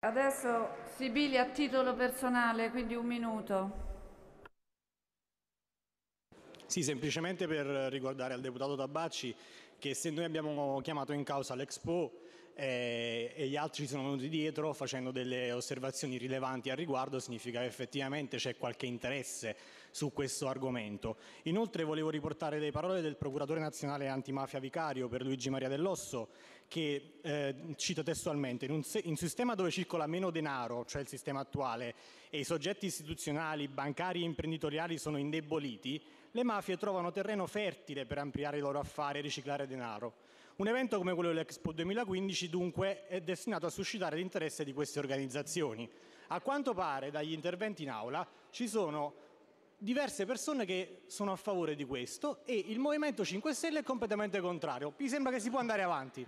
Adesso Sibili a titolo personale, quindi un minuto. Sì, semplicemente per ricordare al deputato Tabacci che se noi abbiamo chiamato in causa l'Expo eh, e gli altri ci sono venuti dietro facendo delle osservazioni rilevanti al riguardo significa che effettivamente c'è qualche interesse su questo argomento. Inoltre volevo riportare le parole del procuratore nazionale antimafia vicario per Luigi Maria Dell'Osso che eh, cito testualmente in un, in un sistema dove circola meno denaro, cioè il sistema attuale, e i soggetti istituzionali, bancari e imprenditoriali sono indeboliti, le mafie trovano terreno fertile per ampliare i loro affari e riciclare denaro. Un evento come quello dell'Expo 2015 dunque è destinato a suscitare l'interesse di queste organizzazioni. A quanto pare dagli interventi in aula ci sono diverse persone che sono a favore di questo e il Movimento 5 Stelle è completamente contrario. Mi sembra che si può andare avanti.